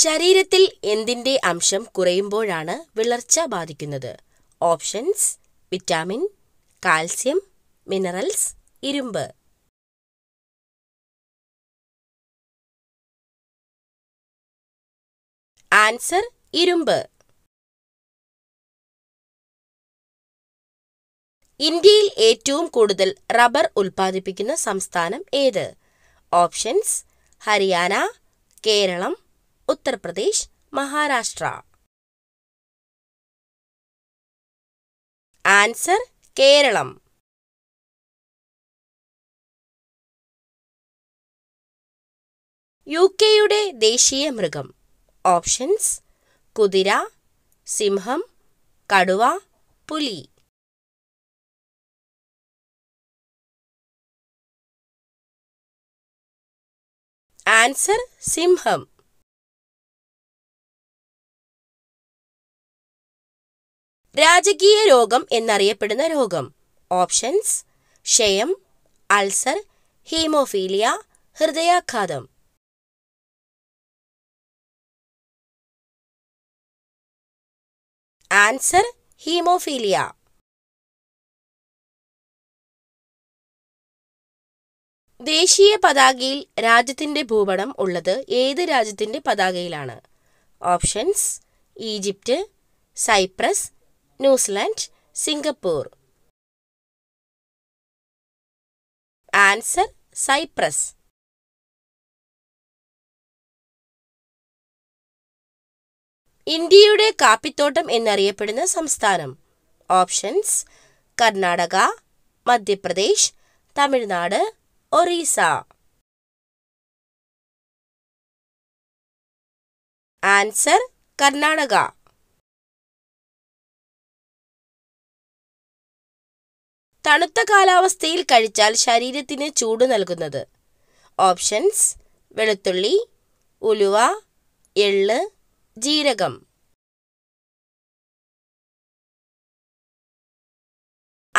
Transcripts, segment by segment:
ശരീരത്തിൽ എന്തിൻ്റെ അംശം കുറയുമ്പോഴാണ് വിളർച്ച ബാധിക്കുന്നത് ഓപ്ഷൻസ് വിറ്റാമിൻ കാൽസ്യം മിനറൽസ് ഇരുമ്പ് ആൻസർ ഇരുമ്പ് ഇന്ത്യയിൽ ഏറ്റവും കൂടുതൽ റബ്ബർ ഉൽപ്പാദിപ്പിക്കുന്ന സംസ്ഥാനം ഏത് options Haryana Kerala Uttar Pradesh Maharashtra answer Kerala U കെയുടെ ദേശീയ മൃഗം ഓപ്ഷൻസ് കുതിര സിംഹം കടുവ പുലി ആൻസർ സിംഹം രാജകീയ രോഗം എന്നറിയപ്പെടുന്ന രോഗം ഓപ്ഷൻസ് ക്ഷയം അൾസർ ഹീമോഫീലിയ ഹൃദയാഘാതം ആൻസർ ഹീമോഫീലിയ ദേശീയ പതാകയിൽ രാജ്യത്തിന്റെ ഭൂപടം ഉള്ളത് ഏത് രാജ്യത്തിന്റെ പതാകയിലാണ് options Egypt Cyprus New Zealand Singapore answer Cyprus ഇന്ത്യയുടെ കാപ്പിത്തോട്ടം എന്നറിയപ്പെടുന്ന സംസ്ഥാനം ഓപ്ഷൻസ് കർണാടക മധ്യപ്രദേശ് തമിഴ്നാട് ഒറീസ ആൻസർ കർണാടക തണുത്ത കാലാവസ്ഥയിൽ കഴിച്ചാൽ ശരീരത്തിന് ചൂട് നൽകുന്നത് ഓപ്ഷൻസ് വെളുത്തുള്ളി ഉലുവ എള്ള് ജീരകം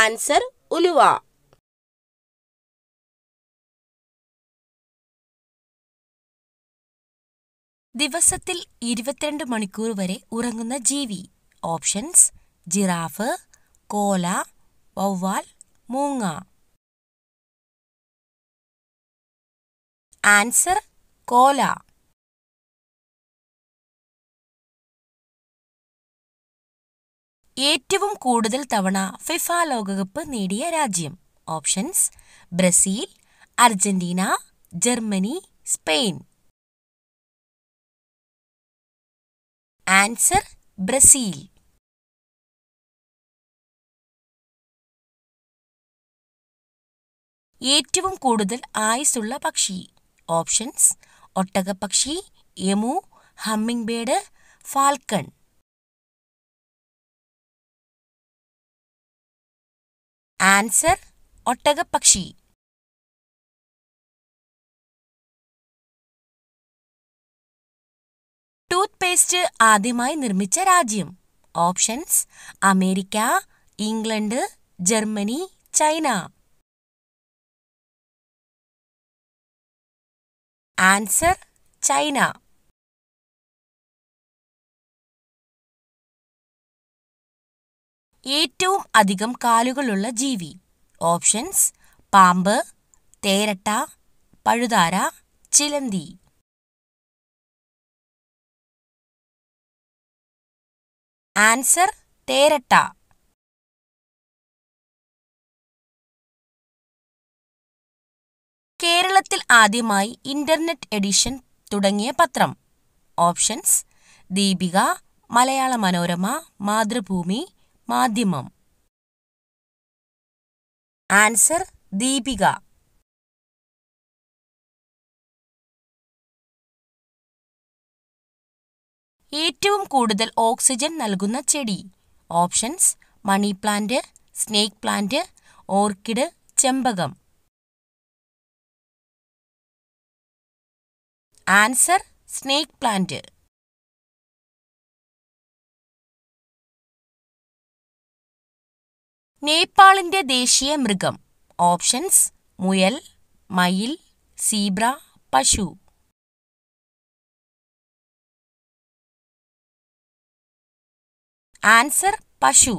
ആൻസർ ഉലുവ ദിവസത്തിൽ ഇരുപത്തിരണ്ട് മണിക്കൂർ വരെ ഉറങ്ങുന്ന ജീവി ഓപ്ഷൻസ് ജിറാഫ് കോല വവ്വാൽ മൂങ്ങ ആൻസർ കോല ഏറ്റവും കൂടുതൽ തവണ ഫിഫ ലോകകപ്പ് നേടിയ രാജ്യം options Brazil Argentina Germany Spain answer Brazil ഏറ്റവും കൂടുതൽ ആയുസുള്ള പക്ഷി ഓപ്ഷൻസ് ഒട്ടകപ്പക്ഷി emu hummingbird falcon answer ഒട്ടകപ്പക്ഷി ടൂത്ത് പേസ്റ്റ് ആദ്യമായി നിർമ്മിച്ച രാജ്യം options America England Germany China answer China ഏറ്റവും അധികം കാലുകളുള്ള ജീവി ഓപ്ഷൻസ് പാമ്പ് തേരട്ട പഴുതാര ചിലന്തി ആൻസർ തേരട്ട കേരളത്തിൽ ആദ്യമായി ഇന്റർനെറ്റ് എഡിഷൻ തുടങ്ങിയ പത്രം ഓപ്ഷൻസ് ദീപിക മലയാള മനോരമ മാതൃഭൂമി മാധ്യമം ആൻസർ ദീപിക ഏറ്റവും കൂടുതൽ ഓക്സിജൻ നൽകുന്ന ചെടി options money plant snake plant orchid ചെമ്പകം ആൻസർ സ്നേക്ക് പ്ലാന്റ് നേപ്പാളിന്റെ ദേശീയ മൃഗം ഓപ്ഷൻസ് മുയൽ മയിൽ സീബ്ര പശു ആൻസർ പശു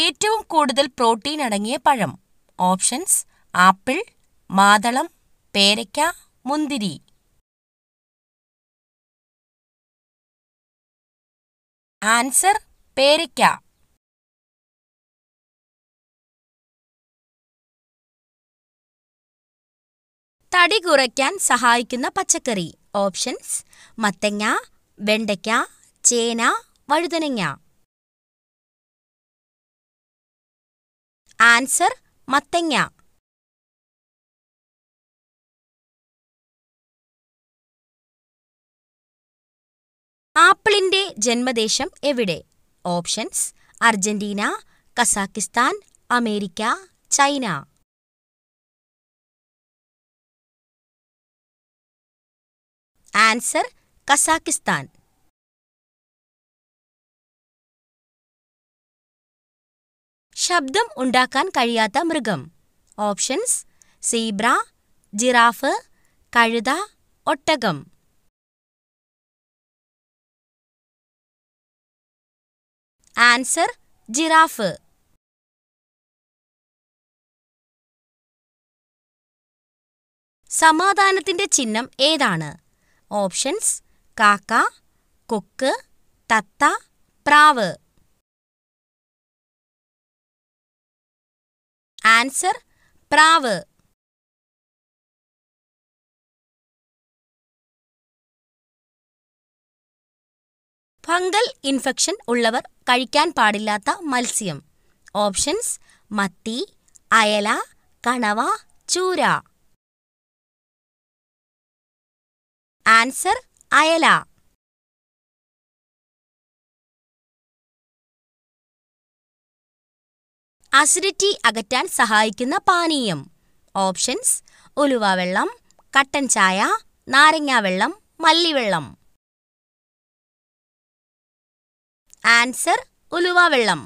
ഏറ്റവും കൂടുതൽ പ്രോട്ടീൻ അടങ്ങിയ പഴം ഓപ്ഷൻസ് ആപ്പിൾ മാതളം പേരയ്ക്ക മുന്തിരി ആൻസർ പേരയ്ക്ക തടി കുറയ്ക്കാൻ സഹായിക്കുന്ന പച്ചക്കറി ഓപ്ഷൻസ് മത്തങ്ങ വെണ്ടയ്ക്ക ചേന വഴുതനങ്ങ ആൻസർ മത്തങ്ങ ആപ്പിളിന്റെ ജന്മദേശം എവിടെ options Argentina Kazakhstan America China answer Kazakhstan ശബ്ദം ഉണ്ടാക്കാൻ കഴിയാത്ത മൃഗം ഓപ്ഷൻസ് സീബ്ര ജിറാഫ് കഴുത ഒട്ടകം ആൻസർ ജിറാഫ് സമാധാനത്തിന്റെ ചിഹ്നം ഏതാണ് ഓപ്ഷൻസ് കാക്ക കൊക്ക് തത്ത പ്രാവ് ആൻസർ പ്രാവ് ഫംഗൽ ഇൻഫെക്ഷൻ ഉള്ളവർ കഴിക്കാൻ പാടില്ലാത്ത മത്സ്യം ഓപ്ഷൻസ് മത്തി അയല കണവ ചൂര ആൻസർ അയല അസിഡിറ്റി അകറ്റാൻ സഹായിക്കുന്ന പാനീയം ഓപ്ഷൻസ് ഉലുവ വെള്ളം കട്ടൻ ചായ നാരങ്ങാവെള്ളം മല്ലിവെള്ളം ആൻസർ ഉലുവ വെള്ളം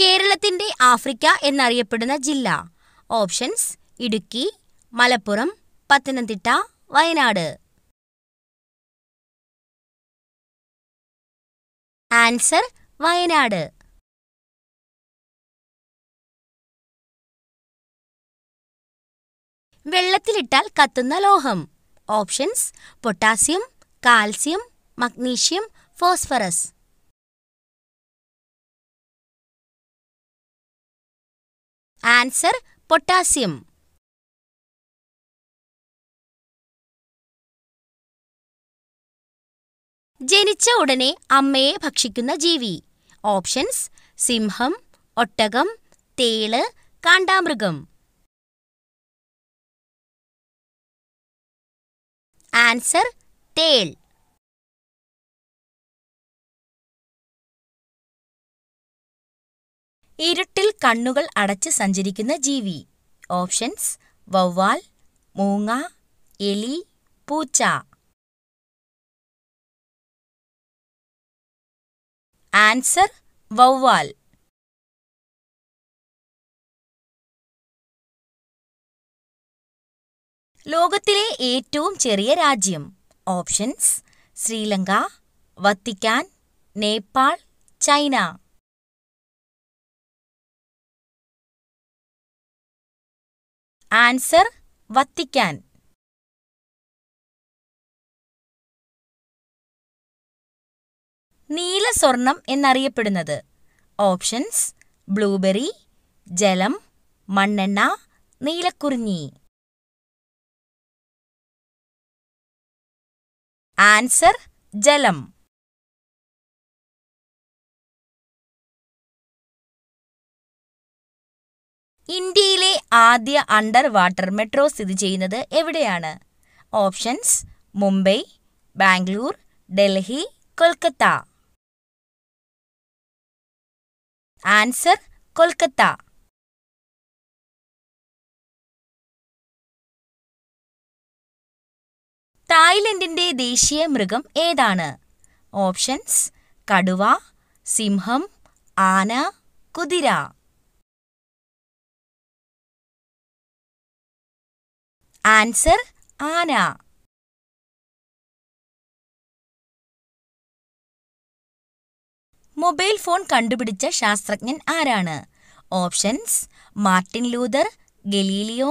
കേരളത്തിന്റെ ആഫ്രിക്ക എന്നറിയപ്പെടുന്ന ജില്ല ഓപ്ഷൻസ് ഇടുക്കി മലപ്പുറം പത്തനംതിട്ട വയനാട് ആൻസർ വയനാട് വെള്ളത്തിലിട്ടാൽ കത്തുന്ന ലോഹം options potassium calcium magnesium phosphorus answer potassium ജനിച്ച ഉടനെ അമ്മയെ ഭക്ഷിക്കുന്ന ജീവി ഓപ്ഷൻസ് സിംഹം ഒട്ടകം തേള് കാണ്ടാമൃഗം ആൻസർ തേൾ ഇരുട്ടിൽ കണ്ണുകൾ അടച്ച് സഞ്ചരിക്കുന്ന ജീവി ഓപ്ഷൻസ് വവ്വാൽ മൂങ്ങ എലി പൂച്ച ആൻസർ വവ്വാൽ ലോകത്തിലെ ഏറ്റവും ചെറിയ രാജ്യം options Sri Lanka Vatican Nepal China answer Vatican നീല സ്വർണം എന്നറിയപ്പെടുന്നത് ഓപ്ഷൻസ് ബ്ലൂബെറി ജലം മണ്ണെണ്ണ നീലക്കുറിഞ്ഞി ആൻസർ ജലം ഇന്ത്യയിലെ ആദ്യ അണ്ടർ വാട്ടർ മെട്രോ സ്ഥിതി ചെയ്യുന്നത് എവിടെയാണ് ഓപ്ഷൻസ് മുംബൈ ബാംഗ്ലൂർ ഡൽഹി കൊൽക്കത്ത ആൻസർ കൊൽക്കത്ത തായ്ലൻഡിന്റെ ദേശീയ മൃഗം ഏതാണ് ഓപ്ഷൻസ് കടുവ സിംഹം ആന കുതിര ആൻസർ ആന മൊബൈൽ ഫോൺ കണ്ടുപിടിച്ച ശാസ്ത്രജ്ഞൻ ആരാണ് options Martin Luther Galileo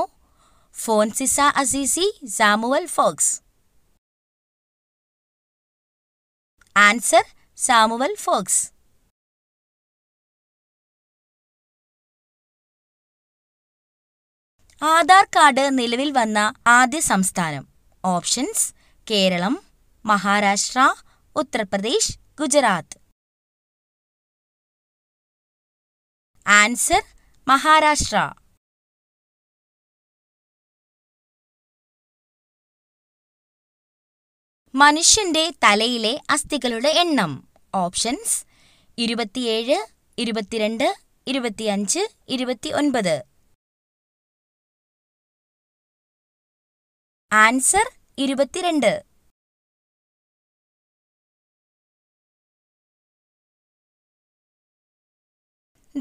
Francis Assisi Samuel Fox answer Samuel Fox Aadhaar card നിലവിൽ വന്ന ആദ്യ സംസ്ഥാനം ഓപ്ഷൻസ് കേരളം മഹാരാഷ്ട്ര ഉത്തർപ്രദേശ് ഗുജറാത്ത് ആൻസർ മഹാരാഷ്ട്ര മനുഷ്യന്റെ തലയിലെ അസ്ഥികളുടെ എണ്ണം ഓപ്ഷൻസ് ഇരുപത്തിയേഴ് ഇരുപത്തിരണ്ട് ഇരുപത്തിയഞ്ച് ഇരുപത്തി ഒൻപത് ആൻസർ ഇരുപത്തിരണ്ട്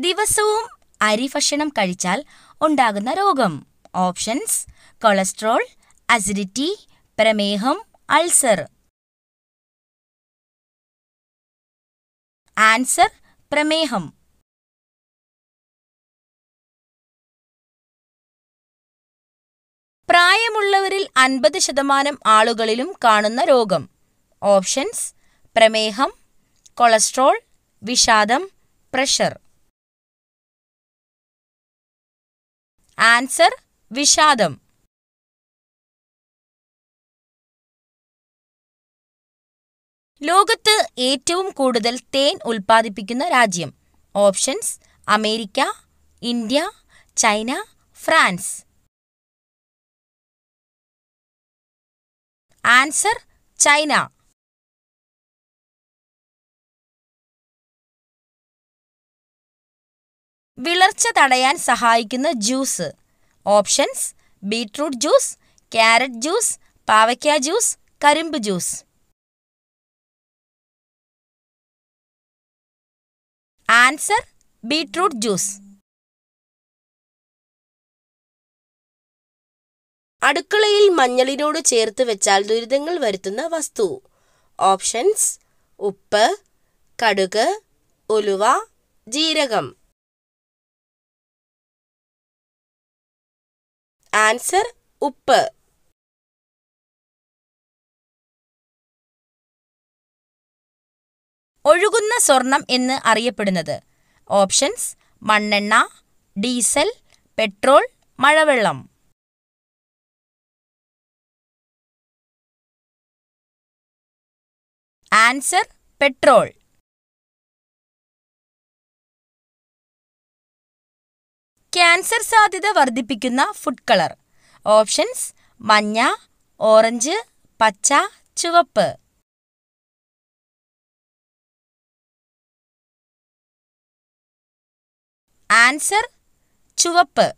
ദിവസവും അരി ഭക്ഷണം കഴിച്ചാൽ ഉണ്ടാകുന്ന രോഗം ഓപ്ഷൻസ് കൊളസ്ട്രോൾ അസിഡിറ്റി പ്രമേഹം അൾസർ ആൻസർ പ്രമേഹം പ്രായമുള്ളവരിൽ അൻപത് ശതമാനം ആളുകളിലും കാണുന്ന രോഗം ഓപ്ഷൻസ് പ്രമേഹം കൊളസ്ട്രോൾ വിഷാദം പ്രഷർ ആൻസർ വിഷാദം ലോകത്ത് ഏറ്റവും കൂടുതൽ തേൻ ഉൽപ്പാദിപ്പിക്കുന്ന രാജ്യം options America India China France answer China വിളർച്ച തടയാൻ സഹായിക്കുന്ന juice options beetroot juice carrot juice പാവയ്ക്ക ജ്യൂസ് കരിമ്പ് ജ്യൂസ് ആൻസർ ബീട്രൂട്ട് ജ്യൂസ് അടുക്കളയിൽ മഞ്ഞളിനോട് ചേർത്ത് വെച്ചാൽ ദുരിതങ്ങൾ വരുത്തുന്ന വസ്തു ഓപ്ഷൻസ് ഉപ്പ് കടുക് ഉലുവ ജീരകം ആൻസർ ഉപ്പ് ഒഴുകുന്ന സ്വർണം എന്ന് അറിയപ്പെടുന്നത് ഓപ്ഷൻസ് മണ്ണെണ്ണ ഡീസൽ പെട്രോൾ മഴവെള്ളം ആൻസർ പെട്രോൾ ക്യാൻസർ സാധ്യത വർദ്ധിപ്പിക്കുന്ന ഫുഡ് കളർ ഓപ്ഷൻസ് മഞ്ഞ ഓറഞ്ച് പച്ച ചുവപ്പ് ആൻസർ ചുവപ്പ്